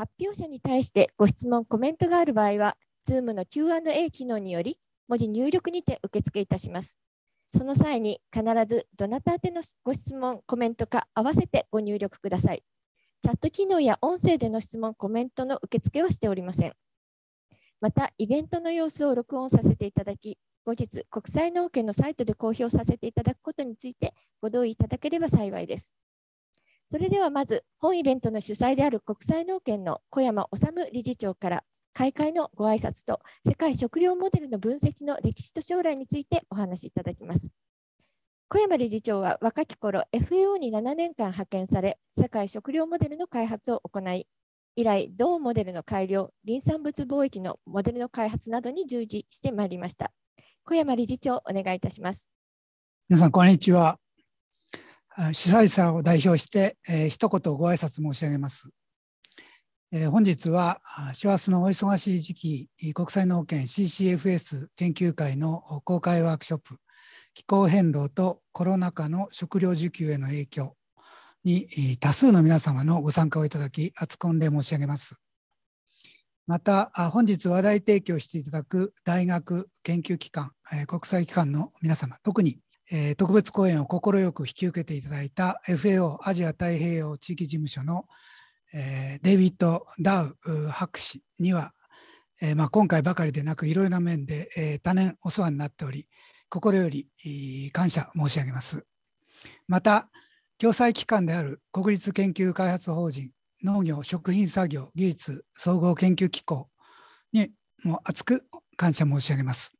発表者に対してご質問、コメントがある場合は、Zoom の Q&A 機能により、文字入力にて受付いたします。その際に必ずどなた宛てのご質問、コメントか合わせてご入力ください。チャット機能や音声での質問、コメントの受付はしておりません。また、イベントの様子を録音させていただき、後日、国際農研のサイトで公表させていただくことについてご同意いただければ幸いです。それではまず本イベントの主催である国際農研の小山治理事長から開会のご挨拶と世界食糧モデルの分析の歴史と将来についてお話しいただきます。小山理事長は若き頃 FAO に7年間派遣され世界食糧モデルの開発を行い以来同モデルの改良林産物貿易のモデルの開発などに従事してまいりました小山理事長お願いいたします皆さんこんにちは主催者を代表して、えー、一言ご挨拶申し上げます。えー、本日は師走のお忙しい時期国際農研 CCFS 研究会の公開ワークショップ気候変動とコロナ禍の食料需給への影響に多数の皆様のご参加をいただき厚く御礼申し上げます。また本日話題提供していただく大学研究機関国際機関の皆様特にえー、特別講演を快く引き受けていただいた FAO アジア太平洋地域事務所の、えー、デイビッド・ダウ博士には、えーまあ、今回ばかりでなくいろいろな面で、えー、多年お世話になっており心より感謝申し上げます。また共済機関である国立研究開発法人農業食品作業技術総合研究機構にも厚く感謝申し上げます。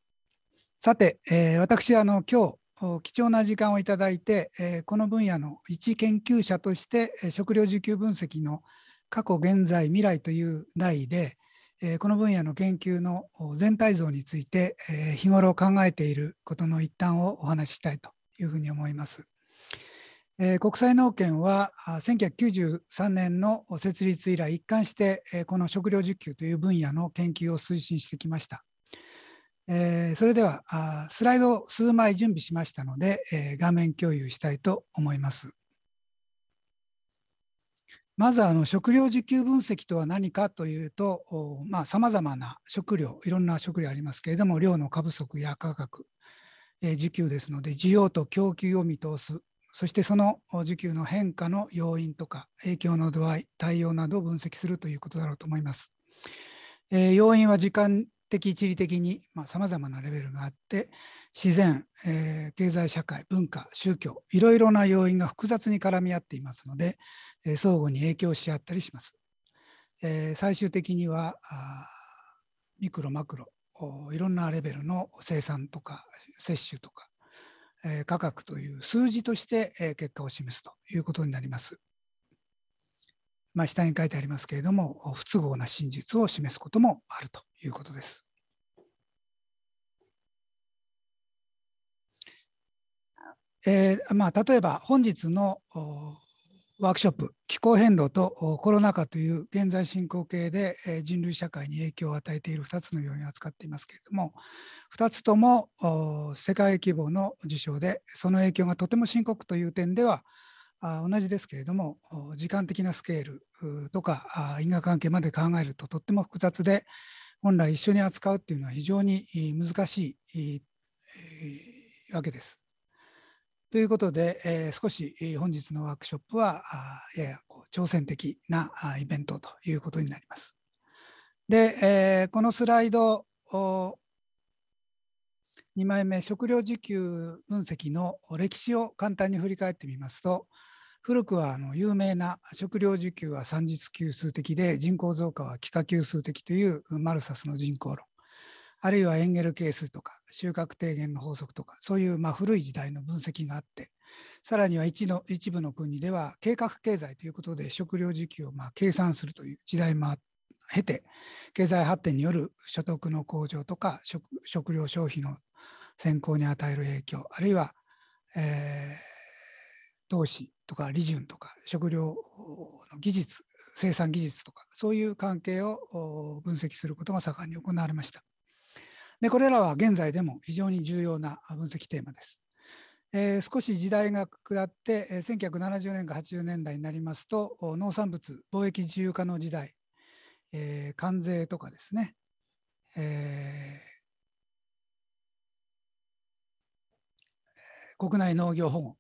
さて、えー、私あの今日貴重な時間をいただいて、この分野の一研究者として食料需給分析の過去現在未来という題でこの分野の研究の全体像について日頃考えていることの一端をお話ししたいというふうに思います。国際農研は1993年の設立以来一貫してこの食料需給という分野の研究を推進してきました。えー、それではスライドを数枚準備しましたので、えー、画面共有したいと思います。まずあの食料需給分析とは何かというとさまざ、あ、まな食料いろんな食料ありますけれども量の過不足や価格、えー、需給ですので需要と供給を見通すそしてその需給の変化の要因とか影響の度合い対応などを分析するということだろうと思います。えー、要因は時間的地理的にさまざ、まなレベルがあって自然、えー、経済社会文化宗教いろいろな要因が複雑に絡み合っていますので、えー、相互に影響し合ったりします。えー、最終的にはあミクロマクロいろんなレベルの生産とか摂取とか、え価格という数字として、え結果を示すということになります。まあ、下に書いてありますけれども不都合な真実を示すこともあるということです。えーまあ、例えば本日のワークショップ気候変動とコロナ禍という現在進行形でえ人類社会に影響を与えている2つのように扱っていますけれども2つとも世界規模の事象でその影響がとても深刻という点では同じですけれども時間的なスケールとか因果関係まで考えるととっても複雑で本来一緒に扱うっていうのは非常に難しいわけです。ということで、え少し本日のワークショップはややこう挑戦的なイベントということになります。で、えこのスライド2枚目食料自給分析の歴史を簡単に振り返ってみますと古くはあの有名な食料自給は算日級数的で人口増加は幾何級数的というマルサスの人口論あるいはエンゲル係数とか収穫低減の法則とかそういうま古い時代の分析があってさらには一の一部の国では計画経済ということで食料自給をま計算するという時代も経て経済発展による所得の向上とか食料消費の選考に与える影響あるいは、えー、投資とか利潤とか食料の技術生産技術とかそういう関係を分析することが盛んに行われましたでこれらは現在でも非常に重要な分析テーマですえー、少し時代が下って、え1970年か80年代になりますと農産物貿易自由化の時代、えー、関税とかですね、え国内農業保護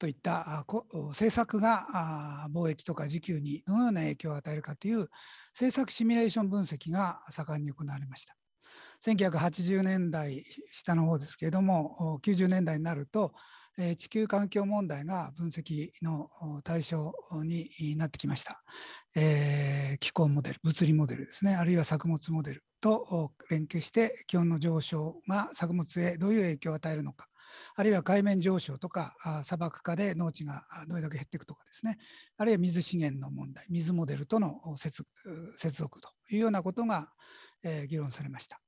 といった政策が貿易とか時給にどのような影響を与えるかという政策シミュレーション分析が盛んに行われました。1980年代下の方ですけれども90年代になると地球環境問題が分析の対象になってきました、えー、気候モデル物理モデルですねあるいは作物モデルと連携して気温の上昇が作物へどういう影響を与えるのかあるいは海面上昇とか砂漠化で農地がどれだけ減っていくとかですね、あるいは水資源の問題、水モデルとの接続というようなことが議論されました。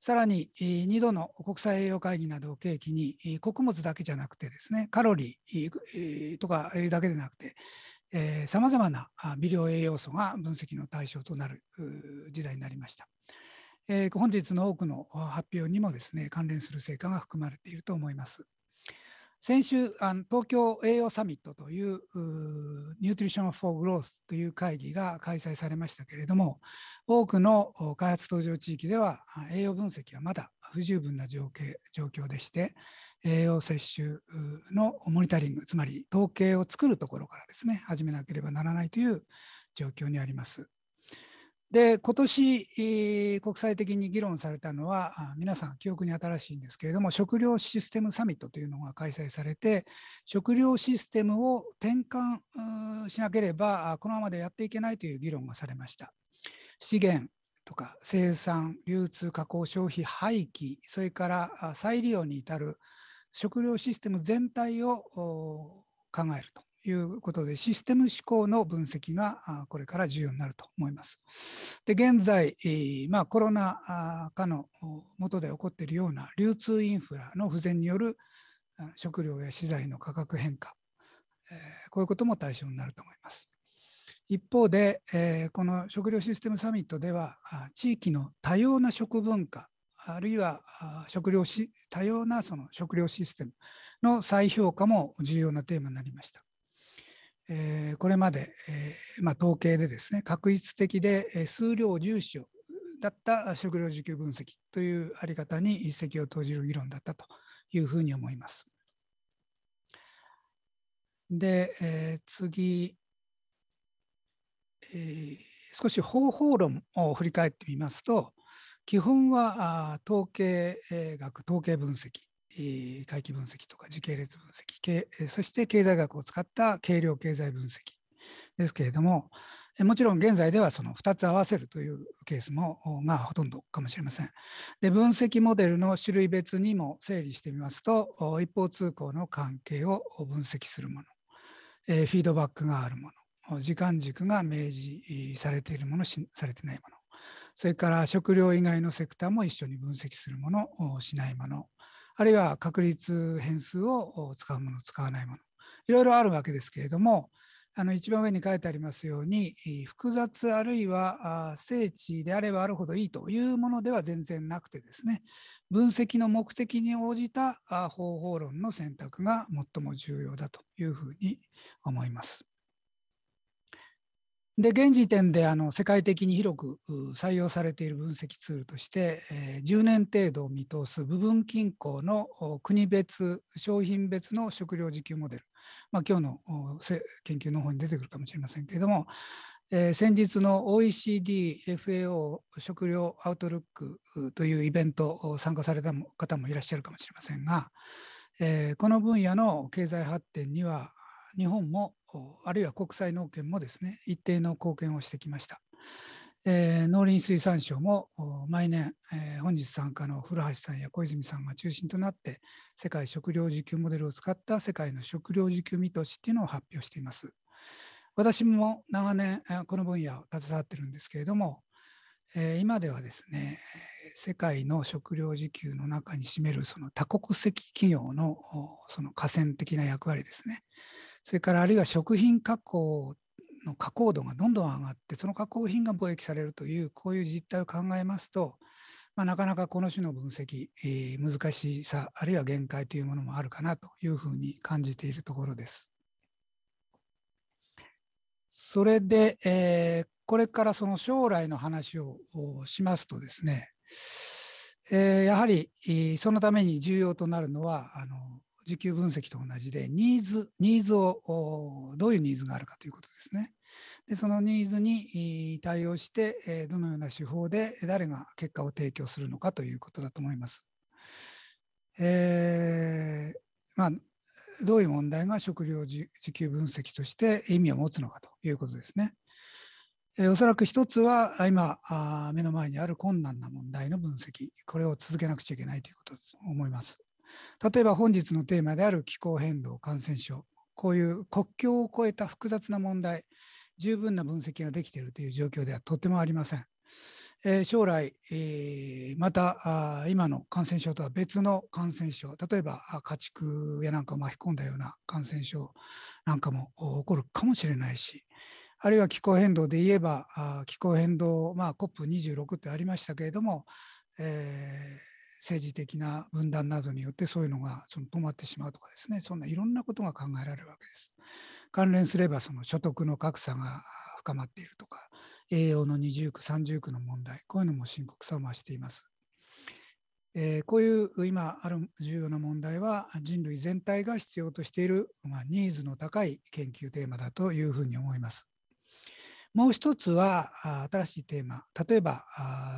さらに2度の国際栄養会議などを契機に、穀物だけじゃなくてですね、カロリーとかだけでなくて、さまざまな微量栄養素が分析の対象となる時代になりました。えー、本日の多くの発表にもですね関連する成果が含まれていると思います。先週、東京栄養サミットというニュートリション・フォー・グロースという会議が開催されましたけれども、多くの開発途上地域では栄養分析はまだ不十分な状況でして、栄養摂取のモニタリング、つまり統計を作るところからですね、始めなければならないという状況にあります。で今年、国際的に議論されたのは、皆さん、記憶に新しいんですけれども、食料システムサミットというのが開催されて、食料システムを転換しなければ、このままでやっていけないという議論がされました。資源とか生産、流通、加工、消費、廃棄、それから再利用に至る食料システム全体を考えると。いうことで、システム思考の分析がこれから重要になると思います。で現在、まあ、コロナ禍の下で起こっているような流通インフラの不全による食料や資材の価格変化、こういうことも対象になると思います。一方で、この食料システムサミットでは、地域の多様な食文化、あるいは食料し多様なその食料システムの再評価も重要なテーマになりました。えー、これまで、えーまあ、統計でですね確率的で、え数量重視をだった食料需給分析というあり方に一石を投じる議論だったというふうに思います。で、えー、次、えー、少し方法論を振り返ってみますと基本は統計学統計分析回帰分析とか時系列分析そして経済学を使った計量経済分析ですけれどももちろん現在ではその2つ合わせるというケースもがほとんどかもしれません。で分析モデルの種類別にも整理してみますと一方通行の関係を分析するものフィードバックがあるもの時間軸が明示されているものされてないものそれから食料以外のセクターも一緒に分析するものしないものあるいは確率変数を使うもの使わないものいろいろあるわけですけれどもあの一番上に書いてありますように複雑あるいは精緻であればあるほどいいというものでは全然なくてですね分析の目的に応じた方法論の選択が最も重要だというふうに思います。で現時点であの世界的に広く採用されている分析ツールとして、えー、10年程度を見通す部分均衡の国別商品別の食料自給モデル、まあ、今日の研究の方に出てくるかもしれませんけれども、えー、先日の OECDFAO 食料アウトルックというイベント参加された方もいらっしゃるかもしれませんが、えー、この分野の経済発展には日本もあるいは国際農研もですね一定の貢献をしてきました。えー、農林水産省も毎年、えー、本日参加の古橋さんや小泉さんが中心となって世界食料自給モデルを使った世界の食料自給見通しっていうのを発表しています。私も長年この分野を携わってるんですけれども、え今ではですね世界の食料自給の中に占めるその多国籍企業のその河川的な役割ですねそれからあるいは食品加工の加工度がどんどん上がってその加工品が貿易されるというこういう実態を考えますと、まあ、なかなかこの種の分析、えー、難しさあるいは限界というものもあるかなというふうに感じているところです。それで、えー、これからその将来の話をしますとですね、えー、やはり、そのために重要となるのはあの需給分析と同じで、ニーズ、ニーズを、どういうニーズがあるかということですね。で、そのニーズに対応して、どのような手法で誰が結果を提供するのかということだと思います。えー、まあ、どういう問題が食料需給分析として意味を持つのかということですね。えー、おそらく一つは今あ目の前にある困難な問題の分析これを続けなくちゃいけないということだと思います。例えば本日のテーマである気候変動、感染症、こういう国境を越えた複雑な問題、十分な分析ができているという状況ではとてもありません。えー、将来、えー、またあ今の感染症とは別の感染症、例えば家畜やなんかを巻き込んだような感染症なんかも起こるかもしれないし、あるいは気候変動で言えば、気候変動、まあ、COP26 ってありましたけれども、え政治的な分断などによってそういうのがその止まってしまうとかですねそんないろんなことが考えられるわけです。関連すればその所得の格差が深まっているとか栄養の二重苦三重苦の問題こういうのも深刻さを増しています。えー、こういう今ある重要な問題は人類全体が必要としている、まあ、ニーズの高い研究テーマだというふうに思います。もう一つは新しいテーマ例えば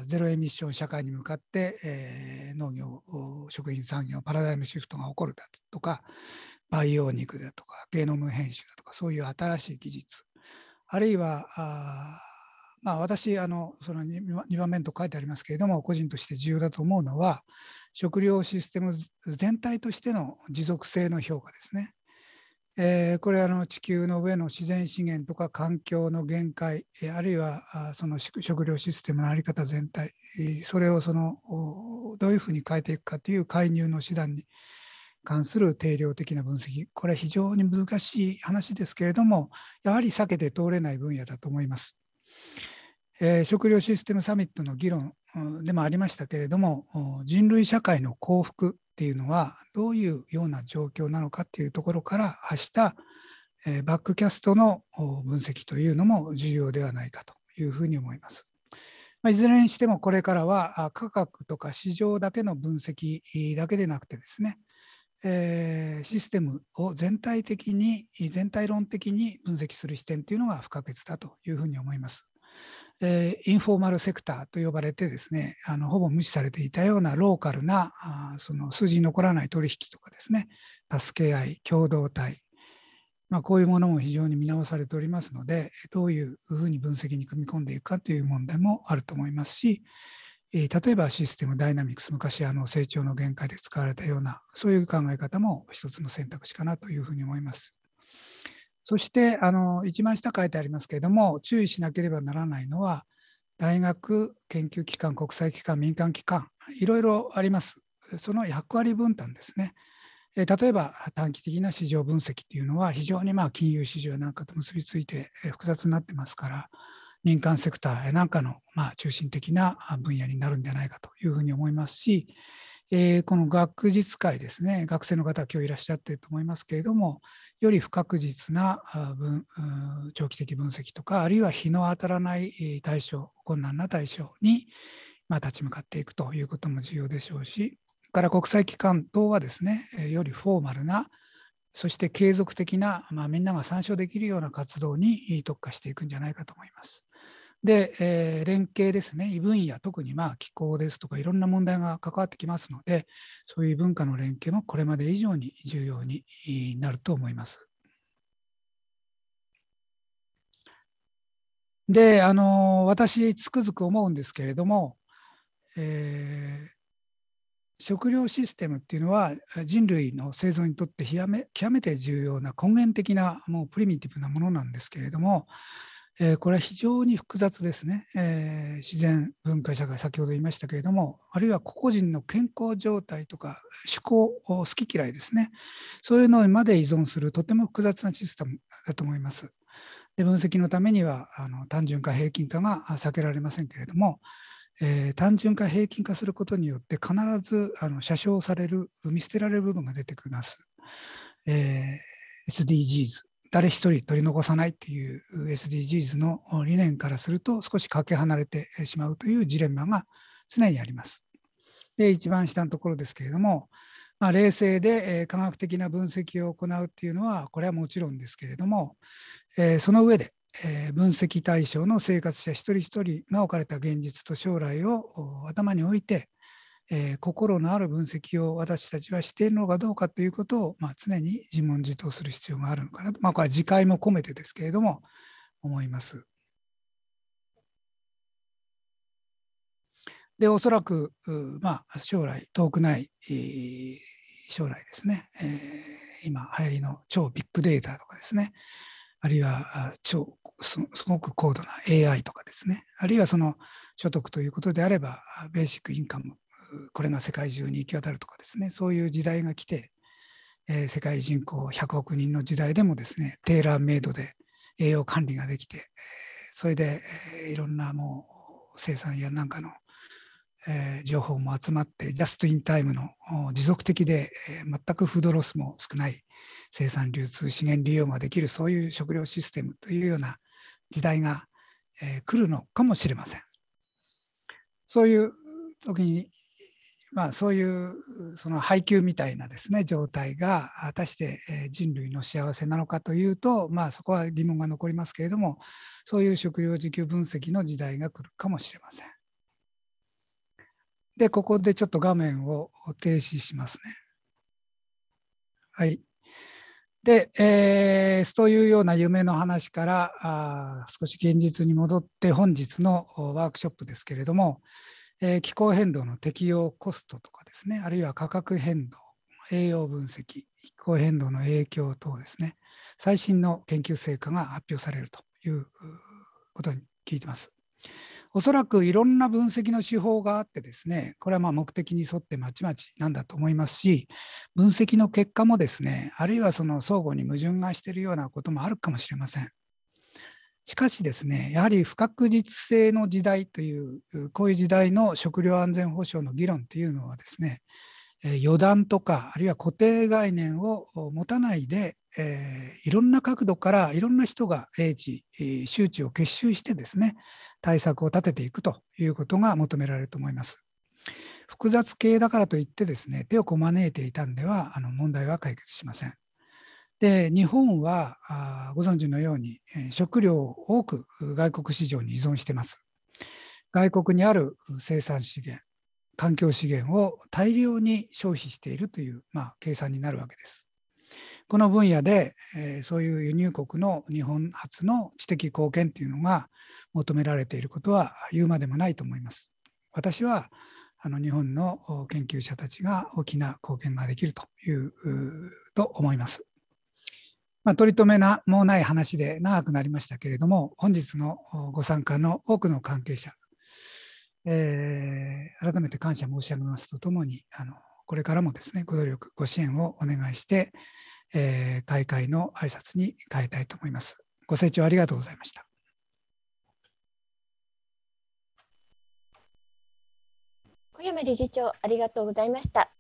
ゼロエミッション社会に向かって、農業食品産業パラダイムシフトが起こるだとか培養肉だとかゲノム編集だとかそういう新しい技術あるいはまあ、私あのその 2, 番目と書いてありますけれども個人として重要だと思うのは食料システム全体としての持続性の評価ですね。えー、これあの地球の上の自然資源とか環境の限界、えー、あるいはその食料システムの在り方全体、それをそのどういうふうに変えていくかという介入の手段に関する定量的な分析、これは非常に難しい話ですけれども、やはり避けて通れない分野だと思います。えー、食料システムサミットの議論でもありましたけれども人類社会の幸福っていうのはどういうような状況なのかっていうところから発したバックキャストの分析というのも重要ではないかというふうに思います。まいずれにしてもこれからは価格とか市場だけの分析だけでなくてですね、えシステムを全体的に全体論的に分析する視点というのが不可欠だというふうに思います。えー、インフォーマルセクターと呼ばれてですねあのほぼ無視されていたようなローカルなあその数字に残らない取引とかですね助け合い共同体、まあ、こういうものも非常に見直されておりますのでどういうふうに分析に組み込んでいくかという問題もあると思いますし、えー、例えばシステムダイナミクス昔あの成長の限界で使われたようなそういう考え方も一つの選択肢かなというふうに思います。そしてあの一番下書いてありますけれども注意しなければならないのは大学研究機関国際機関民間機関いろいろありますその役割分担ですね。例えば短期的な市場分析というのは非常にまあ金融市場なんかと結びついて複雑になってますから民間セクターなんかのまあ中心的な分野になるんじゃないかというふうに思いますしえー、この学術会ですね、学生の方、今日いらっしゃっていると思いますけれども、より不確実な分長期的分析とか、あるいは日の当たらない対象、困難な対象に、まあ、立ち向かっていくということも重要でしょうし、から国際機関等はですね、よりフォーマルな、そして継続的な、まあ、みんなが参照できるような活動に特化していくんじゃないかと思います。で、えー、連携ですね、異分野、特にまあ気候ですとかいろんな問題が関わってきますので、そういう文化の連携もこれまで以上に重要になると思います。で、あの私、つくづく思うんですけれども、えー、食料システムっていうのは人類の生存にとって極め極めて重要な根源的なもうプリミティブなものなんですけれども、えー、これは非常に複雑ですね、えー、自然文化社会先ほど言いましたけれどもあるいは個々人の健康状態とか思考好き嫌いですねそういうのまで依存するとても複雑なシステムだと思います。で分析のためにはあの単純化平均化が避けられませんけれども、えー、単純化平均化することによって必ずあの車掌される見捨てられる部分が出てきます。えー、SDGs 誰一人取り残さないっていう SDGs の理念からすると少しかけ離れてしまうというジレンマが常にあります。で一番下のところですけれども、まあ、冷静で、え科学的な分析を行うっていうのはこれはもちろんですけれども、えその上で、え分析対象の生活者一人一人が置かれた現実と将来を頭に置いて、えー、心のある分析を私たちはしているのかどうかということを、まあ、常に自問自答する必要があるのかなと、まあ、これは次回も込めてですけれども思います。でおそらく、まあ、将来遠くない、えー、将来ですね、えー、今流行りの超ビッグデータとかですねあるいは超すごく高度な AI とかですねあるいはその所得ということであればベーシックインカムこれが世界中に行き渡るとかですねそういう時代が来て、えー、世界人口100億人の時代でもですねテーラーメイドで栄養管理ができて、えー、それで、えー、いろんなもう生産やなんかの、えー、情報も集まってジャストインタイムの持続的で、えー、全くフードロスも少ない生産流通資源利用ができるそういう食料システムというような時代が、えー、来るのかもしれません。そういう時にまあ、そういうその配給みたいなですね状態が果たして人類の幸せなのかというと、まあ、そこは疑問が残りますけれどもそういう食料自給分析の時代が来るかもしれません。でここでちょっと画面を停止しますね。はい。で、えー、というような夢の話からあ少し現実に戻って本日のワークショップですけれども、えー、気候変動の適用コストとかですね、あるいは価格変動、栄養分析、気候変動の影響等ですね、最新の研究成果が発表されるということに聞いてます。おそらくいろんな分析の手法があってですね、これはま目的に沿ってまちまちなんだと思いますし、分析の結果もですね、あるいはその相互に矛盾がしているようなこともあるかもしれません。しかしですね、やはり不確実性の時代という、こういう時代の食料安全保障の議論というのはですね、予断とか、あるいは固定概念を持たないで、えー、いろんな角度からいろんな人が英知、周知を結集してですね、対策を立てていくということが求められると思います。複雑系だからといってですね、手をこまねいていたんでは、あの問題は解決しません。で日本はあご存知のように、え食料を多く外国市場に依存してます。外国にある生産資源環境資源を大量に消費しているという、まあ、計算になるわけです。この分野で、えー、そういう輸入国の日本初の知的貢献というのが求められていることは言うまでもないと思います。私はあの日本の研究者たちが大きな貢献ができるというと思います。まあ、取り留めなもうない話で長くなりましたけれども、本日のご参加の多くの関係者、えー、改めて感謝申し上げますとともに、あのこれからもですね、ご努力、ご支援をお願いして、えー、開会の挨拶に変えたいと思います。ご清聴ありがとうございました。小山理事長、ありがとうございました。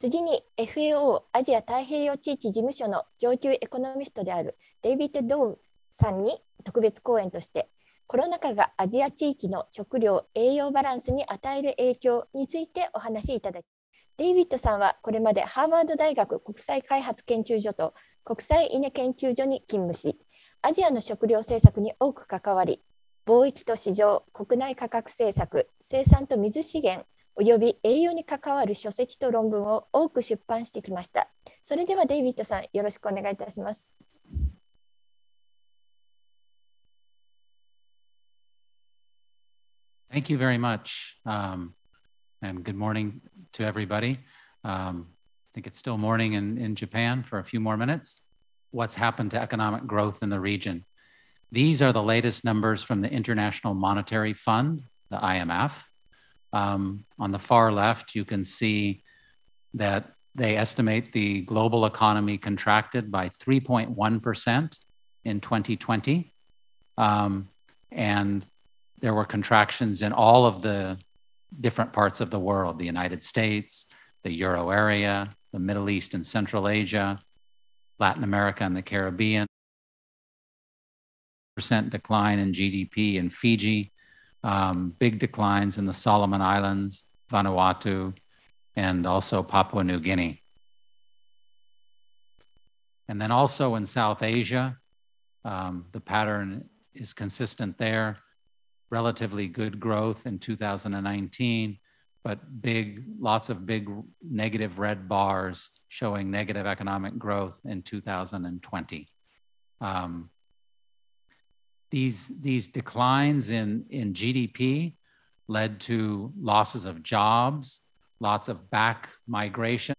次に FAO アジア太平洋地域事務所の上級エコノミストであるデイビッド・ドウさんに特別講演としてコロナ禍がアジア地域の食料栄養バランスに与える影響についてお話しいただきデイビッドさんはこれまでハーバード大学国際開発研究所と国際稲研究所に勤務しアジアの食料政策に多く関わり貿易と市場国内価格政策生産と水資源および栄養に関わる書籍と論文を多く出版してきました。それではデイビッドさん、よろしくお願いいたします。Thank you very much. Um, and good morning to everybody. Um, I think it's still morning in, in Japan for a few more minutes. What's happened to economic growth in the region? These are the latest numbers from the International Monetary Fund, the IMF. Um, on the far left, you can see that they estimate the global economy contracted by 3.1% in 2020. Um, and there were contractions in all of the different parts of the world the United States, the Euro area, the Middle East and Central Asia, Latin America and the Caribbean. Percent decline in GDP in Fiji, um, big declines in the Solomon Islands, Vanuatu, and also Papua New Guinea. And then also in South Asia, um, the pattern is consistent there. Relatively good growth in 2019, but big, lots of big negative red bars showing negative economic growth in 2020. Um, these, these declines in, in GDP led to losses of jobs, lots of back migration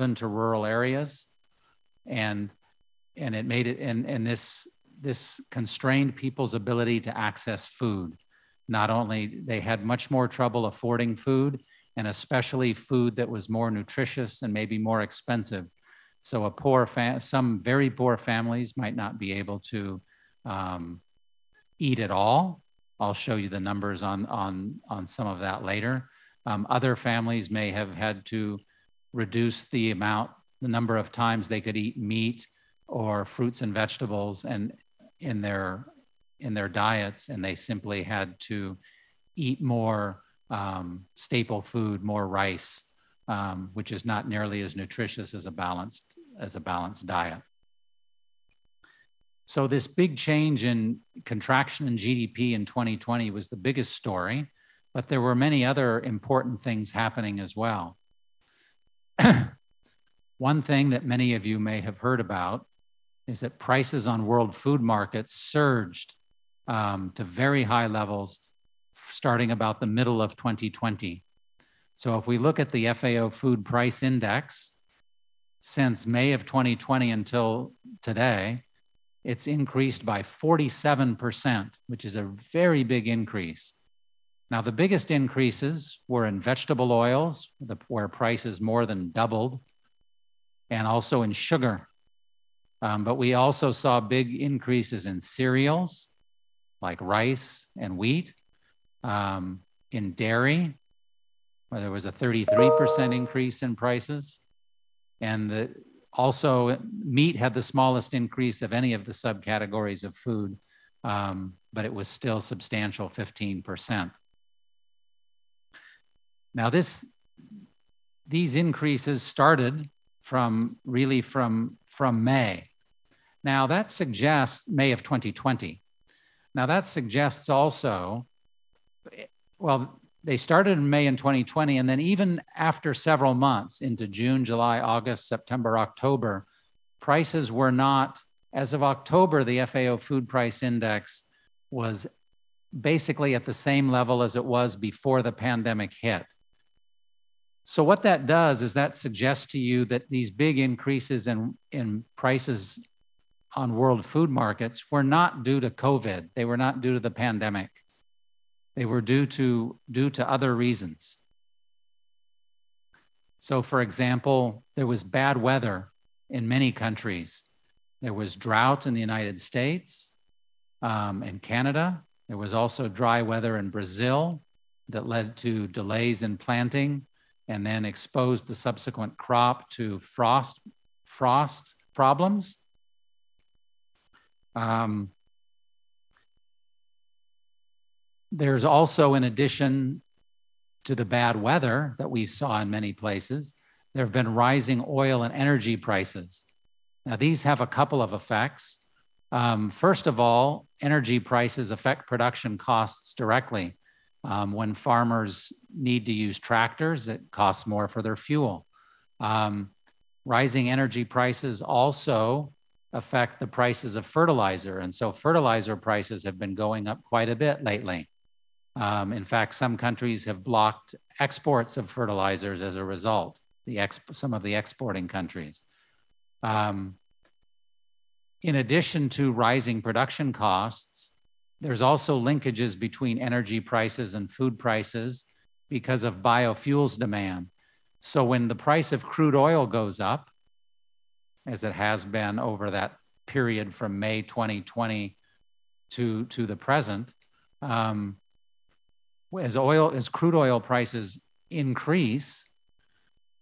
into rural areas. And, and it made it, and, and this, this constrained people's ability to access food. Not only they had much more trouble affording food, and especially food that was more nutritious and maybe more expensive so a poor fam- some very poor families might not be able to um, eat at all. I'll show you the numbers on on on some of that later. Um, other families may have had to reduce the amount, the number of times they could eat meat or fruits and vegetables, and in their in their diets, and they simply had to eat more um, staple food, more rice, um, which is not nearly as nutritious as a balanced as a balanced diet. So this big change in contraction in GDP in 2020 was the biggest story, but there were many other important things happening as well. One thing that many of you may have heard about is that prices on world food markets surged um, to very high levels starting about the middle of 2020. So if we look at the FAO Food Price Index, since May of 2020 until today, it's increased by 47%, which is a very big increase. Now, the biggest increases were in vegetable oils, the, where prices more than doubled, and also in sugar. Um, but we also saw big increases in cereals like rice and wheat, um, in dairy, where there was a 33% increase in prices. And the, also, meat had the smallest increase of any of the subcategories of food, um, but it was still substantial 15%. Now, this, these increases started from really from, from May. Now, that suggests May of 2020. Now, that suggests also, well, they started in May in 2020. And then, even after several months into June, July, August, September, October, prices were not, as of October, the FAO food price index was basically at the same level as it was before the pandemic hit. So, what that does is that suggests to you that these big increases in, in prices on world food markets were not due to COVID, they were not due to the pandemic. They were due to, due to other reasons. So, for example, there was bad weather in many countries. There was drought in the United States um, and Canada. There was also dry weather in Brazil that led to delays in planting and then exposed the subsequent crop to frost, frost problems. Um, There's also, in addition to the bad weather that we saw in many places, there have been rising oil and energy prices. Now, these have a couple of effects. Um, first of all, energy prices affect production costs directly. Um, when farmers need to use tractors, it costs more for their fuel. Um, rising energy prices also affect the prices of fertilizer. And so fertilizer prices have been going up quite a bit lately. Um, in fact, some countries have blocked exports of fertilizers as a result, the exp- some of the exporting countries. Um, in addition to rising production costs, there's also linkages between energy prices and food prices because of biofuels demand. So when the price of crude oil goes up, as it has been over that period from May 2020 to, to the present, um, as oil as crude oil prices increase,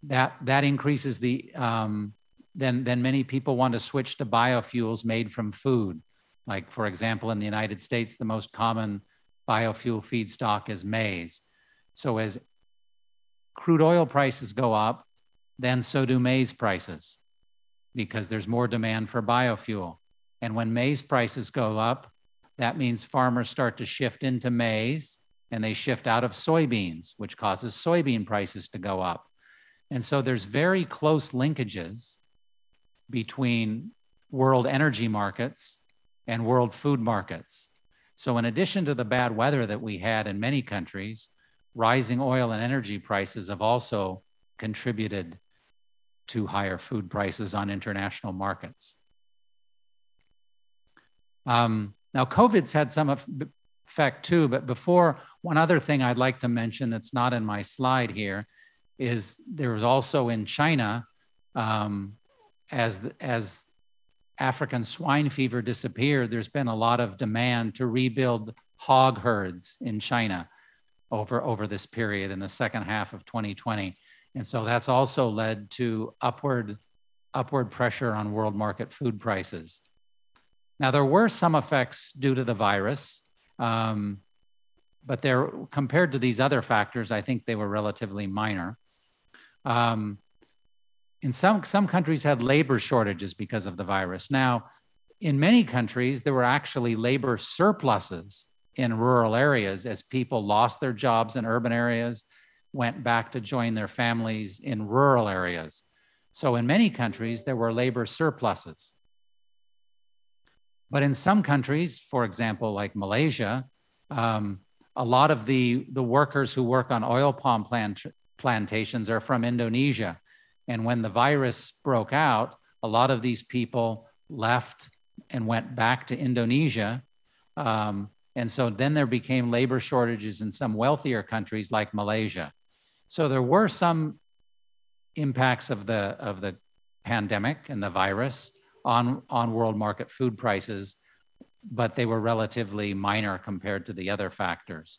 that that increases the um, then then many people want to switch to biofuels made from food. Like for example, in the United States, the most common biofuel feedstock is maize. So as crude oil prices go up, then so do maize prices because there's more demand for biofuel. And when maize prices go up, that means farmers start to shift into maize and they shift out of soybeans, which causes soybean prices to go up. And so there's very close linkages between world energy markets and world food markets. So, in addition to the bad weather that we had in many countries, rising oil and energy prices have also contributed to higher food prices on international markets. Um, now, COVID's had some effect too. But before, one other thing I'd like to mention that's not in my slide here is there was also in China, um, as, as African swine fever disappeared, there's been a lot of demand to rebuild hog herds in China over, over this period in the second half of 2020. And so that's also led to upward, upward pressure on world market food prices. Now, there were some effects due to the virus. Um, but they're compared to these other factors, I think they were relatively minor. Um, in some some countries had labor shortages because of the virus. Now, in many countries, there were actually labor surpluses in rural areas as people lost their jobs in urban areas, went back to join their families in rural areas. So, in many countries, there were labor surpluses. But in some countries, for example, like Malaysia, um, a lot of the, the workers who work on oil palm plant, plantations are from Indonesia. And when the virus broke out, a lot of these people left and went back to Indonesia. Um, and so then there became labor shortages in some wealthier countries like Malaysia. So there were some impacts of the, of the pandemic and the virus on, on world market food prices, but they were relatively minor compared to the other factors.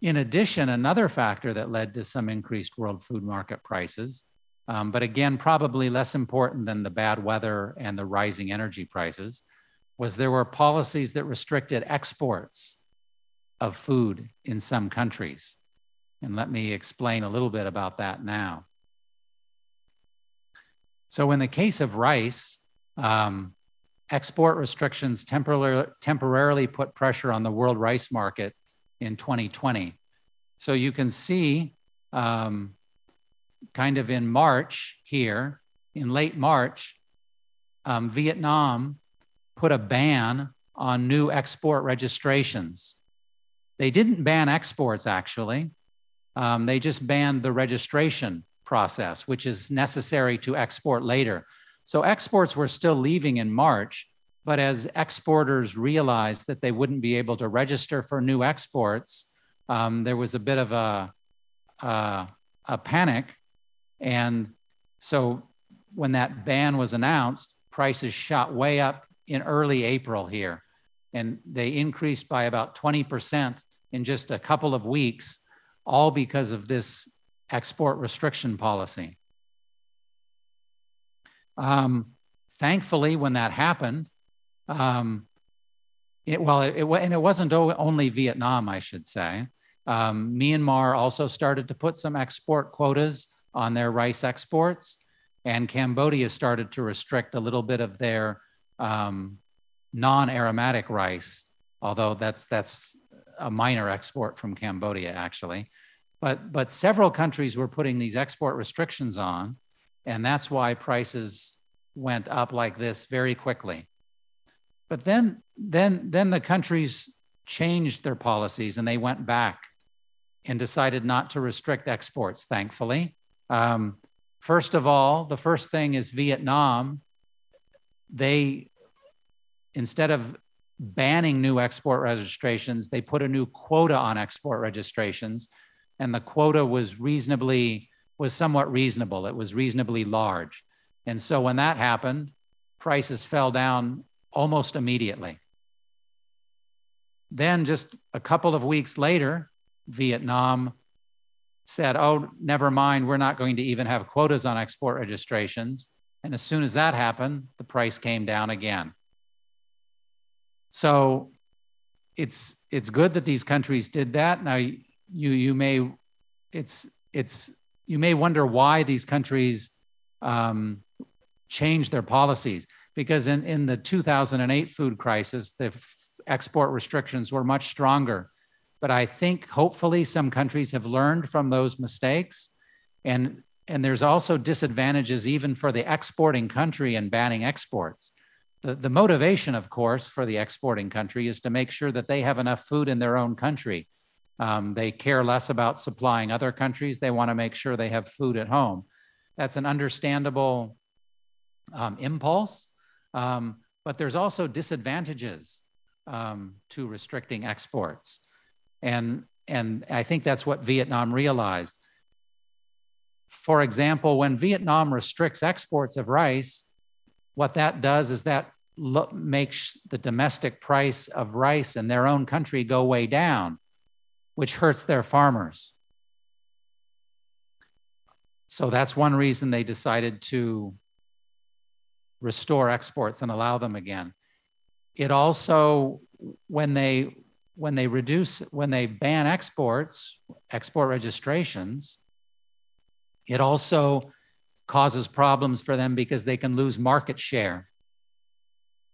In addition, another factor that led to some increased world food market prices, um, but again, probably less important than the bad weather and the rising energy prices, was there were policies that restricted exports of food in some countries. And let me explain a little bit about that now. So, in the case of rice, um, export restrictions temporarily, temporarily put pressure on the world rice market in 2020. So, you can see um, kind of in March here, in late March, um, Vietnam put a ban on new export registrations. They didn't ban exports, actually, um, they just banned the registration process, which is necessary to export later. So exports were still leaving in March, but as exporters realized that they wouldn't be able to register for new exports, um, there was a bit of a, a, a panic. And so when that ban was announced, prices shot way up in early April here. And they increased by about 20% in just a couple of weeks, all because of this export restriction policy. Um, thankfully, when that happened, um, it, well, it, it, and it wasn't only Vietnam, I should say. Um, Myanmar also started to put some export quotas on their rice exports, and Cambodia started to restrict a little bit of their um, non-aromatic rice, although that's that's a minor export from Cambodia actually. But, but several countries were putting these export restrictions on, and that's why prices went up like this very quickly. But then, then, then the countries changed their policies and they went back and decided not to restrict exports, thankfully. Um, first of all, the first thing is Vietnam. They, instead of banning new export registrations, they put a new quota on export registrations and the quota was reasonably was somewhat reasonable. It was reasonably large. And so when that happened, prices fell down almost immediately. Then just a couple of weeks later, Vietnam said, "Oh, never mind, we're not going to even have quotas on export registrations." And as soon as that happened, the price came down again. So it's it's good that these countries did that. Now you you may it's it's you may wonder why these countries um, change their policies because in, in the 2008 food crisis the f- export restrictions were much stronger but i think hopefully some countries have learned from those mistakes and and there's also disadvantages even for the exporting country in banning exports the, the motivation of course for the exporting country is to make sure that they have enough food in their own country um, they care less about supplying other countries. They want to make sure they have food at home. That's an understandable um, impulse, um, but there's also disadvantages um, to restricting exports. And, and I think that's what Vietnam realized. For example, when Vietnam restricts exports of rice, what that does is that lo- makes the domestic price of rice in their own country go way down which hurts their farmers. So that's one reason they decided to restore exports and allow them again. It also, when they when they reduce when they ban exports, export registrations, it also causes problems for them because they can lose market share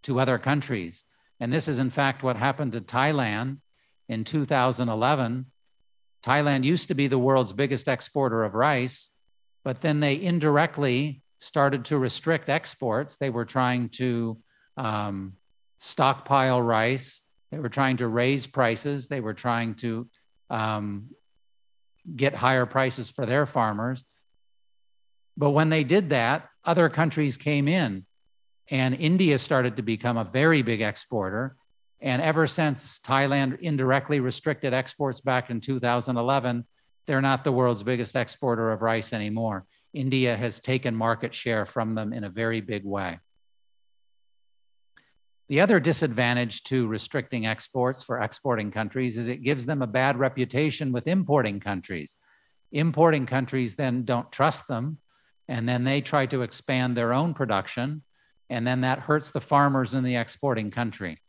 to other countries. And this is in fact what happened to Thailand in 2011. Thailand used to be the world's biggest exporter of rice, but then they indirectly started to restrict exports. They were trying to um, stockpile rice, they were trying to raise prices, they were trying to um, get higher prices for their farmers. But when they did that, other countries came in, and India started to become a very big exporter. And ever since Thailand indirectly restricted exports back in 2011, they're not the world's biggest exporter of rice anymore. India has taken market share from them in a very big way. The other disadvantage to restricting exports for exporting countries is it gives them a bad reputation with importing countries. Importing countries then don't trust them, and then they try to expand their own production, and then that hurts the farmers in the exporting country.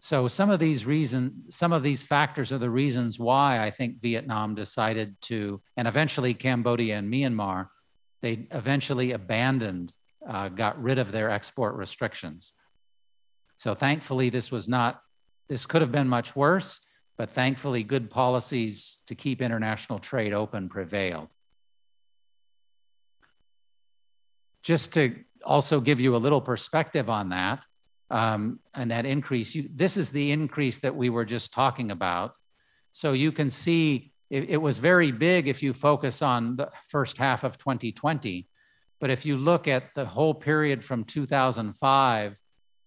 So some of these reasons, some of these factors are the reasons why I think Vietnam decided to, and eventually Cambodia and Myanmar, they eventually abandoned, uh, got rid of their export restrictions. So thankfully, this was not, this could have been much worse, but thankfully, good policies to keep international trade open prevailed. Just to also give you a little perspective on that, um, and that increase. You, this is the increase that we were just talking about. So you can see it, it was very big if you focus on the first half of 2020. But if you look at the whole period from 2005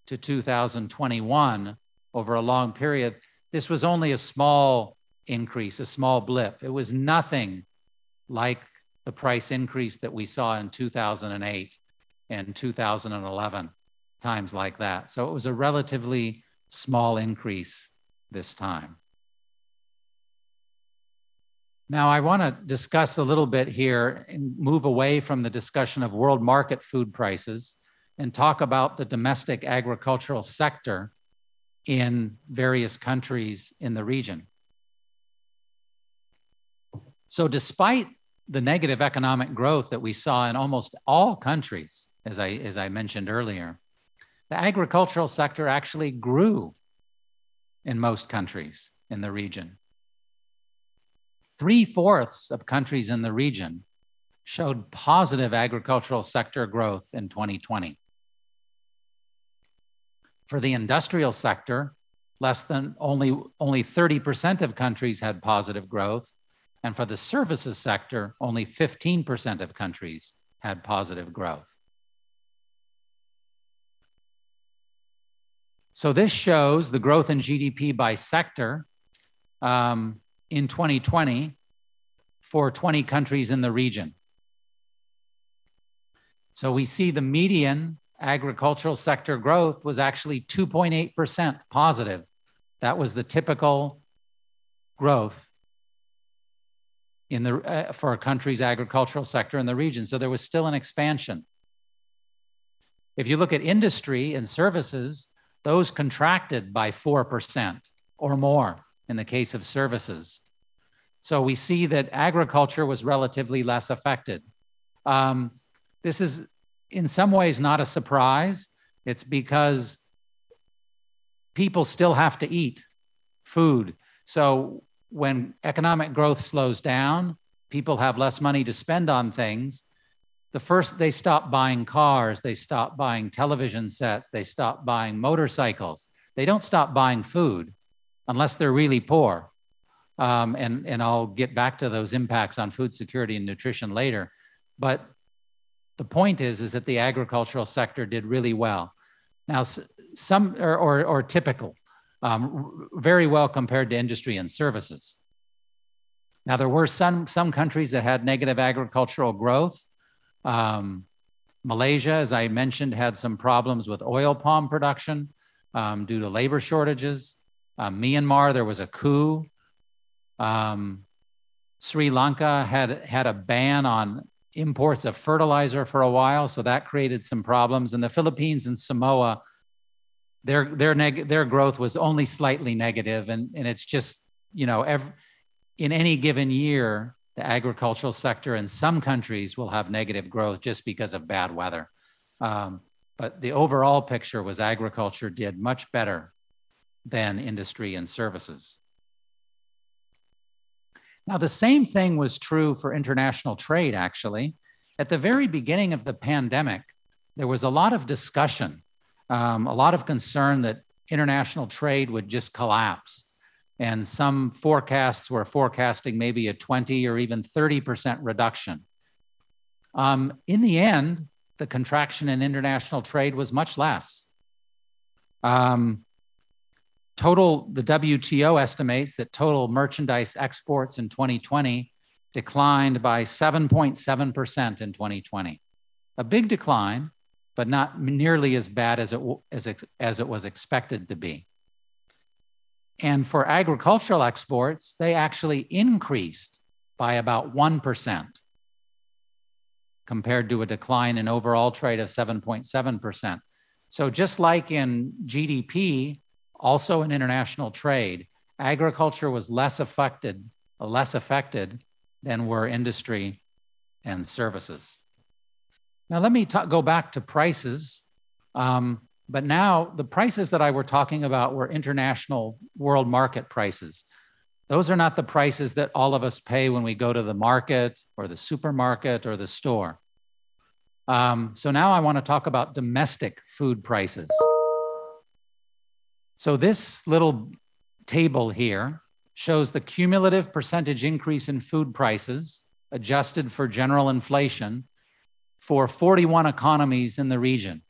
to 2021 over a long period, this was only a small increase, a small blip. It was nothing like the price increase that we saw in 2008 and 2011 times like that. So it was a relatively small increase this time. Now, I want to discuss a little bit here and move away from the discussion of world market food prices and talk about the domestic agricultural sector in various countries in the region. So, despite the negative economic growth that we saw in almost all countries, as I, as I mentioned earlier, the agricultural sector actually grew in most countries in the region. Three fourths of countries in the region showed positive agricultural sector growth in 2020. For the industrial sector, less than only, only 30% of countries had positive growth. And for the services sector, only 15% of countries had positive growth. So this shows the growth in GDP by sector um, in 2020 for 20 countries in the region. So we see the median agricultural sector growth was actually 2.8% positive. That was the typical growth in the uh, for a country's agricultural sector in the region. So there was still an expansion. If you look at industry and services, those contracted by 4% or more in the case of services. So we see that agriculture was relatively less affected. Um, this is, in some ways, not a surprise. It's because people still have to eat food. So when economic growth slows down, people have less money to spend on things the first they stop buying cars, they stop buying television sets, they stop buying motorcycles. They don't stop buying food unless they're really poor. Um, and, and I'll get back to those impacts on food security and nutrition later. But the point is, is that the agricultural sector did really well. Now, some or, or, or typical, um, very well compared to industry and services. Now, there were some, some countries that had negative agricultural growth, um, Malaysia, as I mentioned, had some problems with oil palm production um, due to labor shortages. Uh, Myanmar, there was a coup. Um, Sri Lanka had, had a ban on imports of fertilizer for a while, so that created some problems. And the Philippines and Samoa, their, their, neg- their growth was only slightly negative, and, and it's just, you know, every, in any given year, the agricultural sector in some countries will have negative growth just because of bad weather. Um, but the overall picture was agriculture did much better than industry and services. Now, the same thing was true for international trade, actually. At the very beginning of the pandemic, there was a lot of discussion, um, a lot of concern that international trade would just collapse. And some forecasts were forecasting maybe a 20 or even 30% reduction. Um, in the end, the contraction in international trade was much less. Um, total, the WTO estimates that total merchandise exports in 2020 declined by 7.7% in 2020. A big decline, but not nearly as bad as it, as, as it was expected to be. And for agricultural exports, they actually increased by about 1% compared to a decline in overall trade of 7.7%. So, just like in GDP, also in international trade, agriculture was less affected, less affected than were industry and services. Now, let me ta- go back to prices. Um, but now the prices that I were talking about were international world market prices. Those are not the prices that all of us pay when we go to the market or the supermarket or the store. Um, so now I want to talk about domestic food prices. So this little table here shows the cumulative percentage increase in food prices adjusted for general inflation for 41 economies in the region.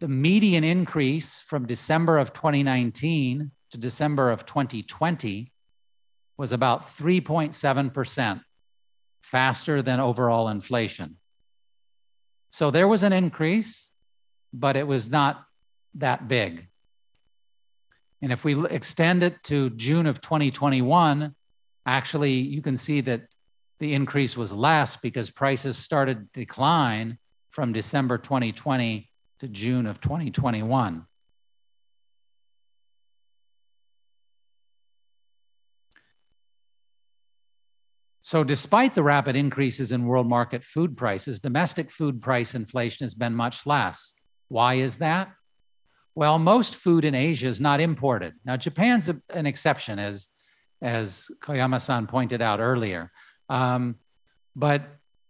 The median increase from December of 2019 to December of 2020 was about 3.7%, faster than overall inflation. So there was an increase, but it was not that big. And if we extend it to June of 2021, actually, you can see that the increase was less because prices started to decline from December 2020 to June of 2021. So, despite the rapid increases in world market food prices, domestic food price inflation has been much less. Why is that? Well, most food in Asia is not imported. Now, Japan's an exception, as, as Koyama san pointed out earlier. Um, but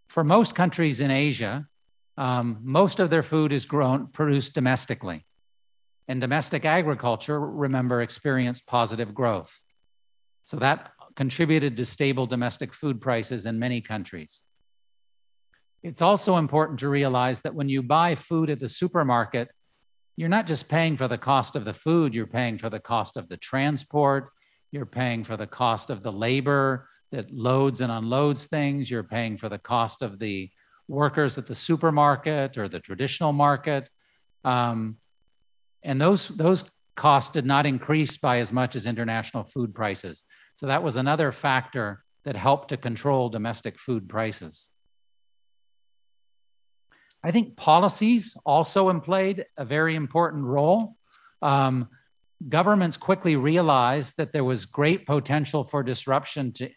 for most countries in Asia, um, most of their food is grown, produced domestically. And domestic agriculture, remember, experienced positive growth. So that contributed to stable domestic food prices in many countries. It's also important to realize that when you buy food at the supermarket, you're not just paying for the cost of the food, you're paying for the cost of the transport, you're paying for the cost of the labor that loads and unloads things, you're paying for the cost of the workers at the supermarket or the traditional market. Um, and those, those costs did not increase by as much as international food prices. So that was another factor that helped to control domestic food prices. I think policies also played a very important role. Um, governments quickly realized that there was great potential for disruption to,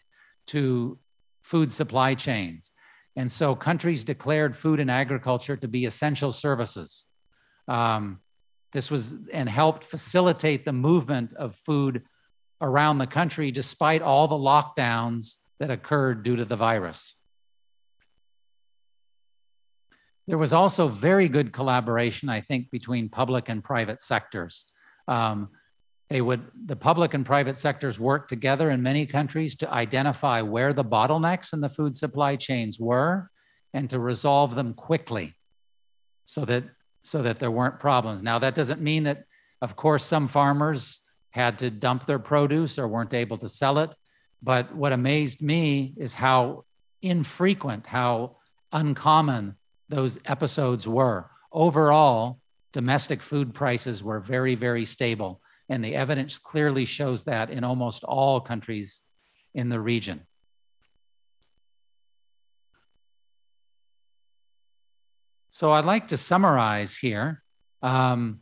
to food supply chains. And so countries declared food and agriculture to be essential services. Um, this was and helped facilitate the movement of food around the country despite all the lockdowns that occurred due to the virus. There was also very good collaboration, I think, between public and private sectors. Um, they would, the public and private sectors worked together in many countries to identify where the bottlenecks in the food supply chains were and to resolve them quickly so that, so that there weren't problems. Now, that doesn't mean that, of course, some farmers had to dump their produce or weren't able to sell it. But what amazed me is how infrequent, how uncommon those episodes were. Overall, domestic food prices were very, very stable. And the evidence clearly shows that in almost all countries in the region. So I'd like to summarize here um,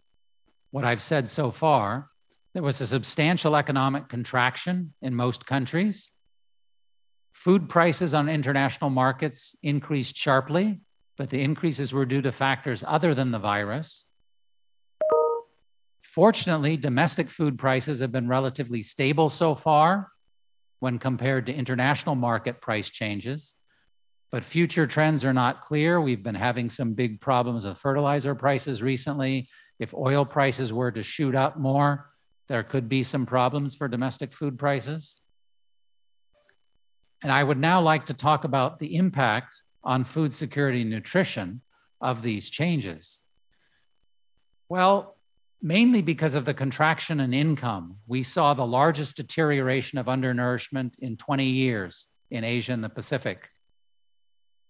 what I've said so far. There was a substantial economic contraction in most countries. Food prices on international markets increased sharply, but the increases were due to factors other than the virus. Fortunately, domestic food prices have been relatively stable so far when compared to international market price changes. But future trends are not clear. We've been having some big problems with fertilizer prices recently. If oil prices were to shoot up more, there could be some problems for domestic food prices. And I would now like to talk about the impact on food security and nutrition of these changes. Well, mainly because of the contraction in income. We saw the largest deterioration of undernourishment in 20 years in Asia and the Pacific.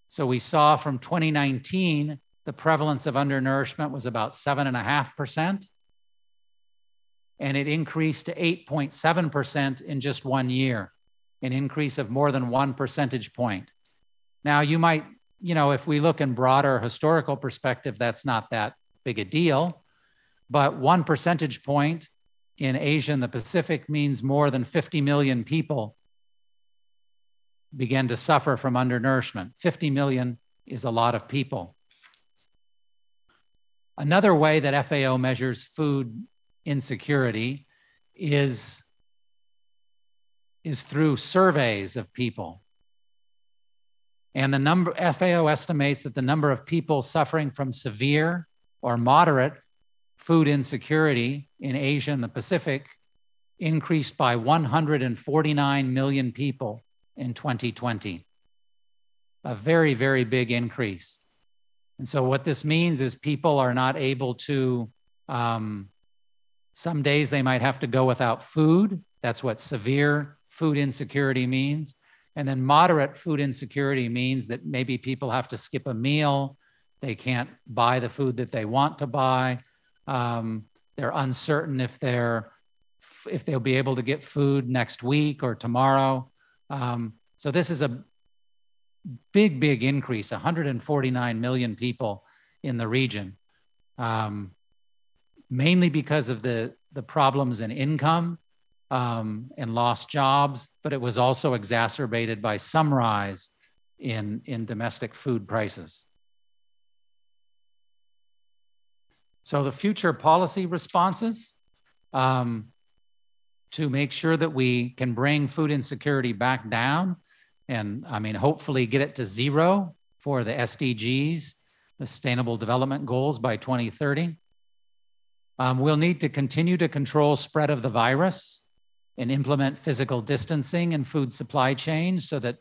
So we saw from 2019, the prevalence of undernourishment was about 7.5%, and it increased to 8.7% in just one year, an increase of more than one percentage point. Now, you might, you know, if we look in broader historical perspective, that's not that big a deal but one percentage point in Asia and the Pacific means more than 50 million people begin to suffer from undernourishment. 50 million is a lot of people. Another way that FAO measures food insecurity is, is through surveys of people. And the number FAO estimates that the number of people suffering from severe or moderate food insecurity in Asia and the Pacific increased by 149 million people in 2020. A very, very big increase. And so, what this means is people are not able to, um, some days they might have to go without food. That's what severe food insecurity means. And then, moderate food insecurity means that maybe people have to skip a meal. They can't buy the food that they want to buy um, they're uncertain if they're if they'll be able to get food next week or tomorrow. Um, so this is a big, big increase. 149 million people in the region, um, mainly because of the the problems in income um, and lost jobs, but it was also exacerbated by some rise in in domestic food prices. So the future policy responses um, to make sure that we can bring food insecurity back down, and I mean hopefully get it to zero for the SDGs, the Sustainable Development Goals by 2030. Um, we'll need to continue to control spread of the virus and implement physical distancing in food supply chains so that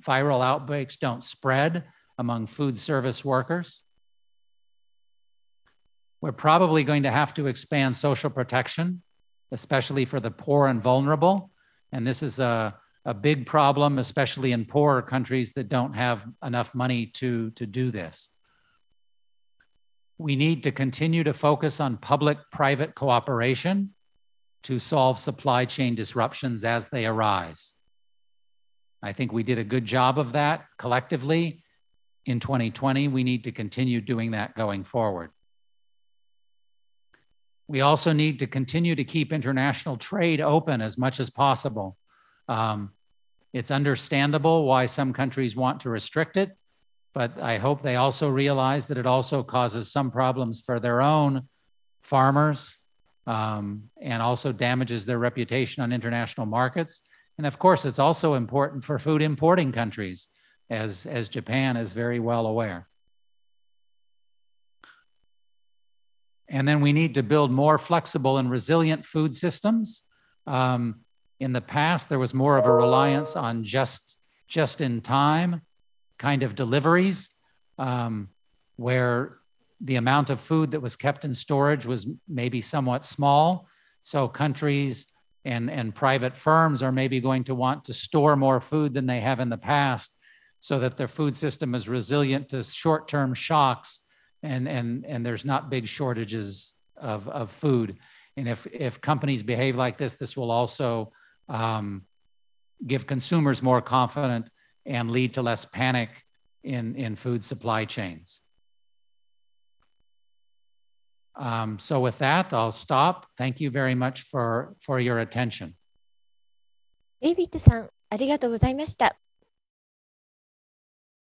viral outbreaks don't spread among food service workers. We're probably going to have to expand social protection, especially for the poor and vulnerable. And this is a, a big problem, especially in poorer countries that don't have enough money to, to do this. We need to continue to focus on public private cooperation to solve supply chain disruptions as they arise. I think we did a good job of that collectively in 2020. We need to continue doing that going forward. We also need to continue to keep international trade open as much as possible. Um, it's understandable why some countries want to restrict it, but I hope they also realize that it also causes some problems for their own farmers um, and also damages their reputation on international markets. And of course, it's also important for food importing countries, as, as Japan is very well aware. And then we need to build more flexible and resilient food systems. Um, in the past, there was more of a reliance on just just in time kind of deliveries, um, where the amount of food that was kept in storage was maybe somewhat small. So countries and, and private firms are maybe going to want to store more food than they have in the past so that their food system is resilient to short term shocks and and and there's not big shortages of of food. And if if companies behave like this, this will also um, give consumers more confidence and lead to less panic in in food supply chains. Um, so with that, I'll stop. Thank you very much for for your attention. デイビッドさん、ありがとうございました。